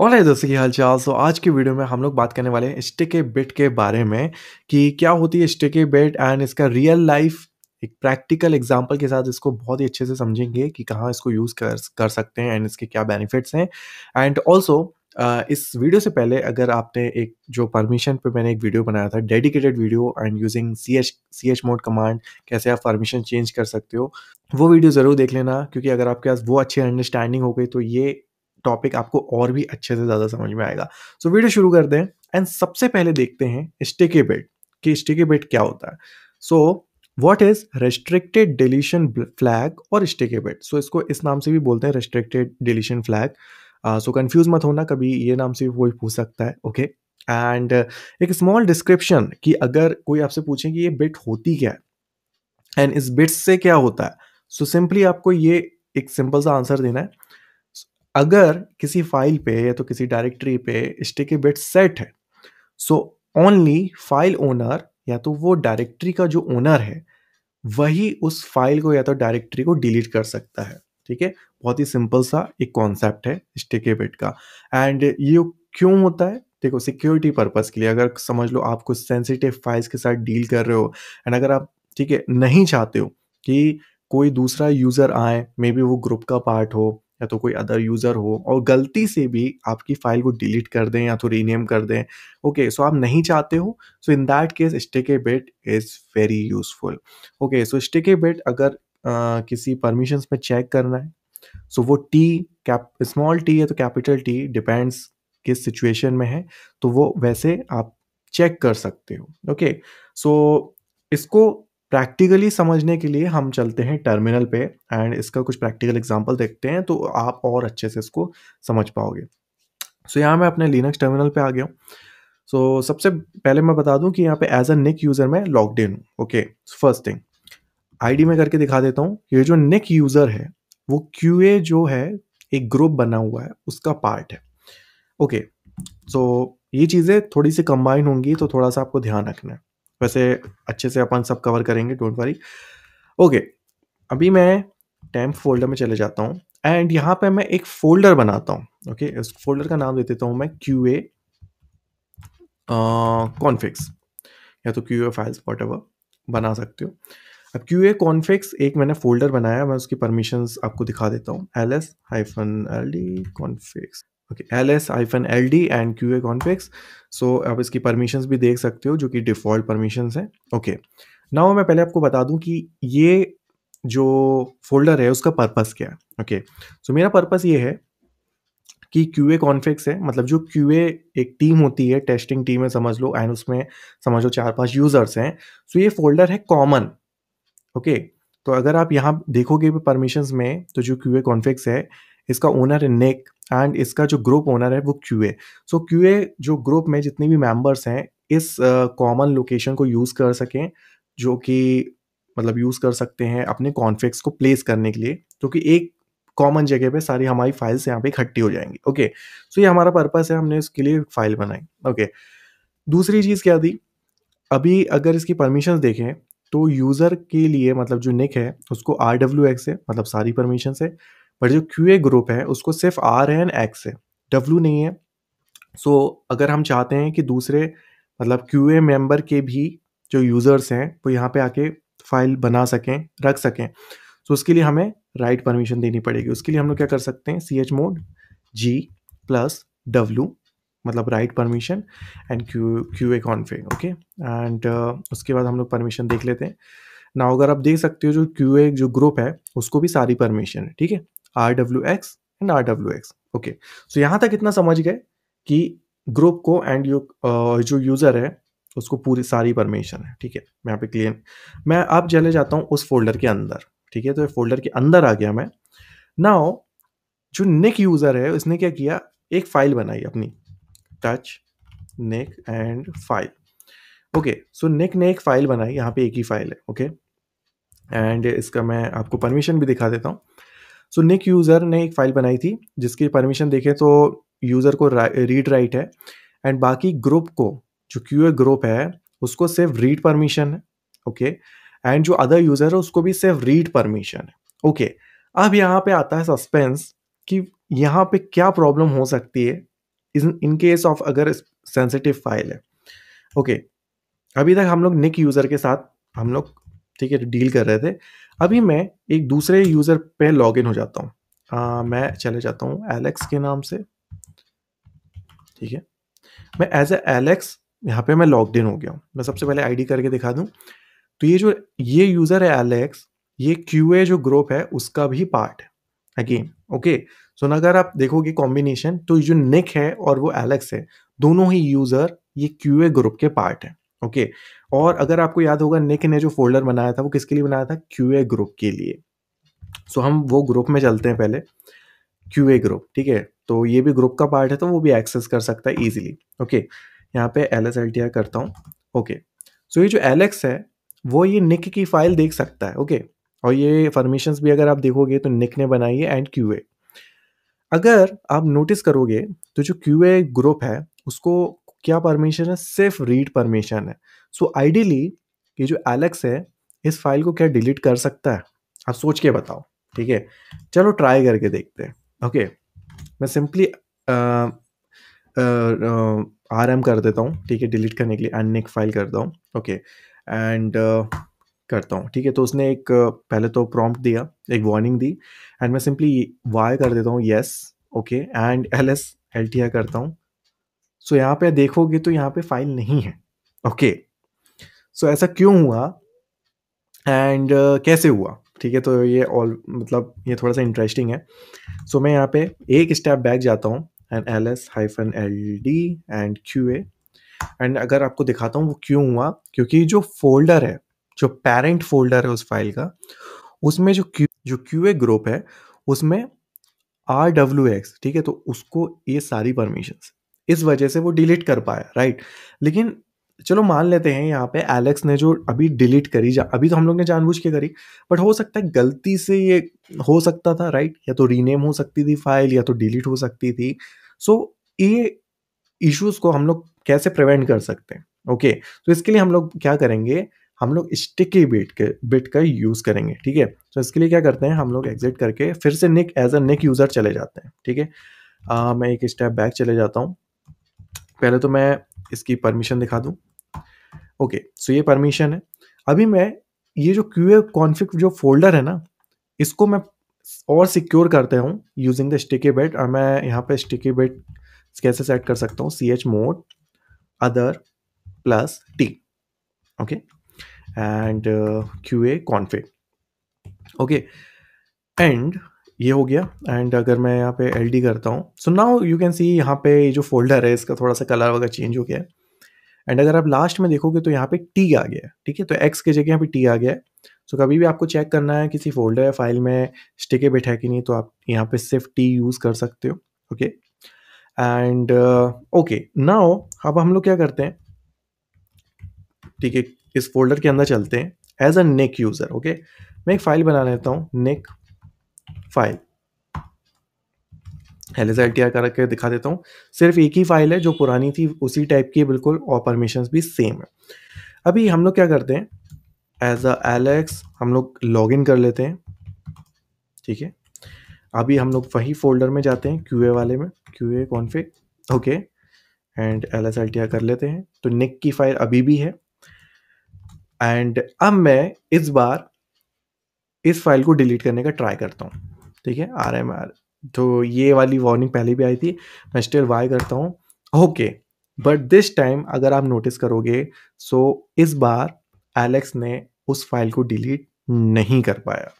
और है दोस्तों की हालचाल सो तो आज की वीडियो में हम लोग बात करने वाले हैं स्टिके बेट के बारे में कि क्या होती है स्टिके बेट एंड इसका रियल लाइफ एक प्रैक्टिकल एग्जाम्पल के साथ इसको बहुत ही अच्छे से समझेंगे कि कहाँ इसको यूज़ कर कर सकते हैं एंड इसके क्या बेनिफिट्स हैं एंड ऑल्सो Uh, इस वीडियो से पहले अगर आपने एक जो परमिशन पे मैंने एक वीडियो बनाया था dedicated video and using C H C H mod command कैसे आप परमिशन चेंज कर सकते हो वो वीडियो ज़रूर देख लेना क्योंकि अगर आपके पास वो अच्छी अंडरस्टैंडिंग हो गई तो ये टॉपिक आपको और भी अच्छे से ज़्यादा समझ में आएगा सो so, वीडियो शुरू करते हैं एंड सबसे पहले देखते हैं स्टिकी बेट कि स्टिकी बेट क्या होता है so what is restricted deletion flag और स्टिकी बेट सो इसको इस नाम से भी बोलते हैं restricted deletion flag so confuse मत होना कभी ये नाम से कोई पूछ सकता है ओके okay? एंड uh, एक स्मॉल डिस्क्रिप्शन कि अगर कोई आपसे पूछे कि ये बिट होती क्या है एंड इस बिट से क्या होता है सो so सिंपली आपको ये एक सिंपल सा आंसर देना है अगर किसी फाइल पे या तो किसी डायरेक्टरी पे स्टिक बिट सेट है सो ओनली फाइल ओनर या तो वो डायरेक्टरी का जो ओनर है वही उस फाइल को या तो डायरेक्टरी को डिलीट कर सकता है ठीक है बहुत ही सिंपल सा एक कॉन्सेप्ट है स्टिक बिट का एंड ये क्यों होता है देखो सिक्योरिटी पर्पज़ के लिए अगर समझ लो आप कुछ सेंसिटिव फाइल्स के साथ डील कर रहे हो एंड अगर आप ठीक है नहीं चाहते हो कि कोई दूसरा यूज़र आए मे बी वो ग्रुप का पार्ट हो या तो कोई अदर यूज़र हो और गलती से भी आपकी फ़ाइल को डिलीट कर दें या तो रीनेम कर दें ओके सो आप नहीं चाहते हो so in that case sticky bit is very useful okay so sticky bit अगर आ, किसी परमिशंस में चेक करना है सो so, वो टी कैप स्मॉल टी है तो कैपिटल टी डिपेंड्स किस सिचुएशन में है तो वो वैसे आप चेक कर सकते हो ओके सो इसको प्रैक्टिकली समझने के लिए हम चलते हैं टर्मिनल पे एंड इसका कुछ प्रैक्टिकल एग्जांपल देखते हैं तो आप और अच्छे से इसको समझ पाओगे सो so, यहाँ मैं अपने लिनक्स टर्मिनल पे आ गया हूँ सो so, सबसे पहले मैं बता दूँ कि यहाँ पे एज अ निक यूज़र मैं लॉकड इन हूँ ओके फर्स्ट थिंग आईडी में करके दिखा देता हूँ ये जो निक यूज़र है वो क्यू जो है एक ग्रुप बना हुआ है उसका पार्ट है ओके okay, सो so, ये चीज़ें थोड़ी सी कंबाइन होंगी तो थोड़ा सा आपको ध्यान रखना है वैसे अच्छे से अपन सब कवर करेंगे डोंट वरी ओके अभी मैं टैम्प फोल्डर में चले जाता हूँ एंड यहाँ पे मैं एक फोल्डर बनाता हूँ ओके इस फोल्डर का नाम दे देता हूँ मैं क्यू ए कॉन्फिक्स या तो क्यू ए फाइल्स वॉट बना सकते हो अब क्यू ए कॉन्फिक्स एक मैंने फोल्डर बनाया मैं उसकी परमिशंस आपको दिखा देता हूँ L S hyphen L D configs okay L S hyphen L D and Q A configs so आप इसकी परमिशंस भी देख सकते हो जो कि डिफ़ॉल्ट परमिशंस हैं ओके नाउ मैं पहले आपको बता दूं कि ये जो फोल्डर है उसका पर्पस क्या है ओके सो मेरा पर्पस ये है कि क्यू ए कॉन्फिक्स है मतलब जो क्यू ए एक टीम होती है टेस्टिंग टीम है समझ लो एंड उसमें समझ लो चार पांच यूजर्स हैं सो ये फोल्डर है कॉमन ओके तो अगर आप यहाँ देखोगे परमिशंस में तो जो क्यू ए कॉन्फिक्स है इसका ओनर है नेक एंड इसका जो ग्रुप ओनर है वो Q A so Q A जो ग्रुप में जितने भी मेम्बर्स हैं इस कॉमन uh, लोकेशन को यूज़ कर सकें जो कि मतलब यूज़ कर सकते हैं अपने कॉन्फ्लिक्स को प्लेस करने के लिए जो कि एक कॉमन जगह पे सारी हमारी फाइल्स यहाँ पे इकट्ठी हो जाएंगी ओके सो ये हमारा पर्पस है हमने इसके लिए फाइल बनाई ओके दूसरी चीज़ क्या थी अभी अगर इसकी परमिशन देखें तो यूज़र के लिए मतलब जो निक है उसको आर डब्ल्यू एक्स है मतलब सारी परमिशन है बट जो क्यू ए ग्रुप है उसको सिर्फ आर एंड एक्स है डब्ल्यू नहीं है सो so, अगर हम चाहते हैं कि दूसरे मतलब क्यू ए मेम्बर के भी जो यूज़र्स हैं वो यहाँ पे आके फाइल बना सकें रख सकें तो so, उसके लिए हमें राइट परमिशन देनी पड़ेगी उसके लिए हम लोग क्या कर सकते हैं C H mod G plus W मतलब write permission and Q Q A configs okay and उसके बाद हम लोग परमिशन देख लेते हैं ना अगर आप देख सकते हो जो क्यू ए जो ग्रुप है उसको भी सारी परमिशन है ठीक है R W X and R W X okay so यहाँ तक इतना समझ गए कि ग्रुप को एंड यू uh, जो यूज़र है उसको पूरी सारी परमिशन है ठीक है मैं यहाँ पे क्लियर मैं अब चले जाता हूँ उस फोल्डर के अंदर ठीक है तो फोल्डर के अंदर आ गया मैं नाउ जो नेक यूज़र है उसने क्या किया एक फाइल बनाई अपनी touch Nick and file okay so Nick ने एक फाइल बनाई यहाँ पे एक ही फाइल है ओके okay? एंड इसका मैं आपको परमिशन भी दिखा देता हूँ सो निक यूज़र ने एक फ़ाइल बनाई थी जिसकी परमिशन देखें तो यूज़र को रीड राइट है एंड बाकी ग्रुप को जो क्यू ग्रुप है उसको सिर्फ रीड परमिशन है ओके एंड जो अदर यूज़र है उसको भी सिर्फ रीड परमिशन है ओके अब यहाँ पे आता है सस्पेंस कि यहाँ पे क्या प्रॉब्लम हो सकती है इन इन केस ऑफ अगर सेंसिटिव फाइल है ओके okay, अभी तक हम लोग निक यूज़र के साथ हम लोग ठीक है डील कर रहे थे अभी मैं एक दूसरे यूज़र पे लॉग हो जाता हूँ मैं चले जाता हूँ एलेक्स के नाम से ठीक है मैं एज ए एलेक्स यहाँ पे मैं लॉग इन हो गया हूँ मैं सबसे पहले आईडी करके दिखा दूँ तो ये जो ये यूज़र है एलेक्स ये क्यू जो ग्रुप है उसका भी पार्ट है अगेन ओके सो ना अगर आप देखोगे कॉम्बिनेशन तो जो निक है और वो एलेक्स है दोनों ही यूज़र ये क्यू ग्रुप के पार्ट है ओके okay. और अगर आपको याद होगा निक ने जो फोल्डर बनाया था वो किसके लिए बनाया था क्यू ग्रुप के लिए सो so, हम वो ग्रुप में चलते हैं पहले क्यू ग्रुप ठीक है तो ये भी ग्रुप का पार्ट है तो वो भी एक्सेस कर सकता है ईजिली ओके यहाँ पे L S L T R करता हूँ ओके सो ये जो एलेक्स है वो ये निक की फाइल देख सकता है ओके okay. और ये फॉर्मेशन भी अगर आप देखोगे तो निक ने बनाई है एंड क्यू अगर आप नोटिस करोगे तो जो क्यू ए ग्रुप है उसको क्या परमिशन है सिर्फ रीड परमिशन है सो so, आइडियली ये जो एलेक्स है इस फाइल को क्या डिलीट कर सकता है आप सोच के बताओ ठीक है चलो ट्राई करके देखते हैं ओके मैं सिंपली आर एम कर देता हूँ ठीक है डिलीट करने के लिए अन्य फाइल करता हूँ ओके एंड करता हूँ ठीक है तो उसने एक पहले तो प्रॉम्प्ट दिया एक वार्निंग दी एंड मैं सिंपली वाई कर देता हूँ yes okay and L S L T I करता हूँ सो यहाँ पे देखोगे तो यहाँ पे फाइल नहीं है ओके सो ऐसा क्यों हुआ एंड uh, कैसे हुआ ठीक है तो ये ऑल मतलब ये थोड़ा सा इंटरेस्टिंग है सो so, मैं यहाँ पे एक स्टेप बैक जाता हूँ and L S hyphen L D and Q A and अगर आपको दिखाता हूँ वो क्यों हुआ क्योंकि जो फोल्डर है जो पेरेंट फोल्डर है उस फाइल का उसमें जो क्यू जो क्यू ए ग्रुप है उसमें आर डब्ल्यू एक्स ठीक है तो उसको ये सारी परमिशंस इस वजह से वो डिलीट कर पाया राइट लेकिन चलो मान लेते हैं यहाँ पे एलेक्स ने जो अभी डिलीट करी जा अभी तो हम लोग ने जानबूझ के करी बट हो सकता है गलती से ये हो सकता था राइट या तो रीनेम हो सकती थी फाइल या तो डिलीट हो सकती थी सो so, ये इश्यूज को हम लोग कैसे प्रिवेंट कर सकते हैं ओके okay, तो इसके लिए हम लोग क्या करेंगे हम लोग स्टिकी बिट के बिट का यूज़ करेंगे ठीक है तो इसके लिए क्या करते हैं हम लोग एग्जिट करके फिर से निक एज अ निक यूज़र चले जाते हैं ठीक है मैं एक स्टेप बैक चले जाता हूँ पहले तो मैं इसकी परमिशन दिखा दूँ ओके सो ये परमिशन है अभी मैं ये जो क्यू कॉन्फ़िग जो फोल्डर है ना इसको मैं और सिक्योर करता हूँ यूजिंग द स्टिकी बेट और मैं यहाँ पे स्टिकी बेट कैसे सेट कर सकता हूँ C H mod other plus T okay and Q A config okay and ये हो गया एंड अगर मैं यहाँ पे एल करता हूँ so now you can see यहाँ पे जो फोल्डर है इसका थोड़ा सा कलर वगैरह चेंज हो गया है एंड अगर आप लास्ट में देखोगे तो यहाँ पे टी आ गया है ठीक है तो एक्स के जगह यहाँ पे टी आ गया है सो so, कभी भी आपको चेक करना है किसी फोल्डर या फाइल में स्टिके है कि नहीं तो आप यहाँ पे सिर्फ टी यूज़ कर सकते हो ओके एंड ओके नाओ अब हम लोग क्या करते हैं ठीक है इस फोल्डर के अंदर चलते हैं as a nick user okay मैं एक फ़ाइल बना लेता हूँ nick file L S L T करके दिखा देता हूँ सिर्फ एक ही फाइल है जो पुरानी थी उसी टाइप की बिल्कुल और परमिशन भी सेम है अभी हम लोग क्या करते हैं एज अ एलेक्स हम लोग लॉग इन कर लेते हैं ठीक है अभी हम लोग वही फोल्डर में जाते हैं क्यू वाले में Q A config okay and L S L T R कर लेते हैं तो निक की फाइल अभी भी है एंड अब मैं इस बार इस फाइल को डिलीट करने का ट्राई करता हूँ ठीक है आर एम आर तो ये वाली वार्निंग पहले भी आई थी मैं स्टिल वाई करता हूँ ओके बट दिस टाइम अगर आप नोटिस करोगे सो so इस बार एलेक्स ने उस फाइल को डिलीट नहीं कर पाया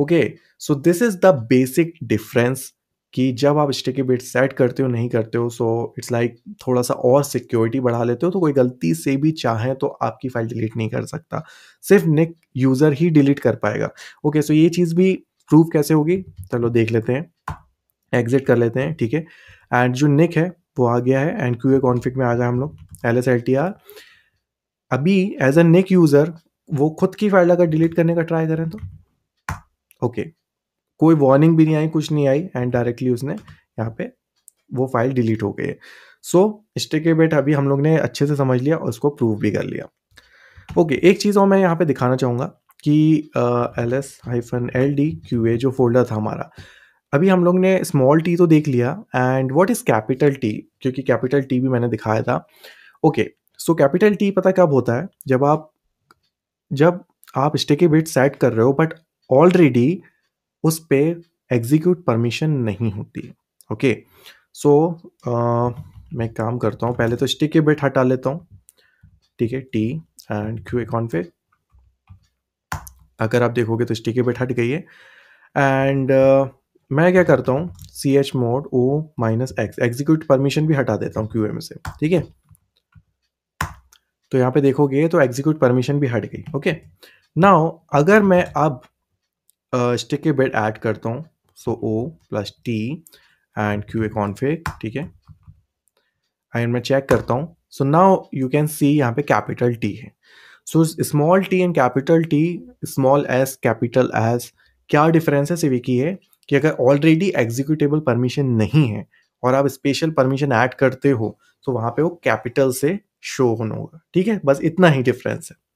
okay so this is the basic difference कि जब आप स्टिकी बिट सेट करते हो नहीं करते हो सो इट्स लाइक थोड़ा सा और सिक्योरिटी बढ़ा लेते हो तो कोई गलती से भी चाहे तो आपकी फाइल डिलीट नहीं कर सकता सिर्फ निक यूज़र ही डिलीट कर पाएगा ओके okay, सो so ये चीज़ भी प्रूव कैसे होगी चलो देख लेते हैं एग्जिट कर लेते हैं ठीक है एंड जो निक है वो आ गया है एंड क्यू ए कॉन्फिक में आ जाए हम लोग L S L T R अभी एज अ निक यूज़र वो खुद की फाइल अगर डिलीट करने का ट्राई करें तो ओके कोई वार्निंग भी नहीं आई कुछ नहीं आई एंड डायरेक्टली उसने यहाँ पे वो फाइल डिलीट हो गई है सो के बेट अभी हम लोग ने अच्छे से समझ लिया और उसको प्रूव भी कर लिया ओके okay, एक चीज़ और मैं यहाँ पे दिखाना चाहूँगा कि L S hyphen L D Q A जो फोल्डर था हमारा अभी हम लोग ने स्मॉल टी तो देख लिया and what is capital T क्योंकि कैपिटल टी भी मैंने दिखाया था ओके सो कैपिटल टी पता कब होता है जब आप जब आप स्टेकी बिट सेट कर रहे हो बट ऑलरेडी उस पर एग्जीक्यूट परमिशन नहीं होती है ओके सो मैं काम करता हूँ पहले तो स्टेके बिट हटा लेता हूँ ठीक है T and Q A config अगर आप देखोगे तो स्टिकी बिट हट गई है एंड uh, मैं क्या करता हूँ C H mod O minus X execute permission भी हटा देता हूँ क्यू एम से ठीक है तो यहाँ पे देखोगे तो एग्जीक्यूट परमिशन भी हट गई ओके नाउ अगर मैं अब स्टिकी बेड ऐड करता हूँ so O plus T and Q A config ठीक है एंड मैं चेक करता हूँ so now you can see यहाँ पे कैपिटल टी है so small T and capital T small S capital S क्या डिफरेंस है सिर्फ की है कि अगर ऑलरेडी एग्जीक्यूटेबल परमिशन नहीं है और आप स्पेशल परमिशन ऐड करते हो तो वहाँ पे वो कैपिटल से शो होना होगा ठीक है बस इतना ही डिफरेंस है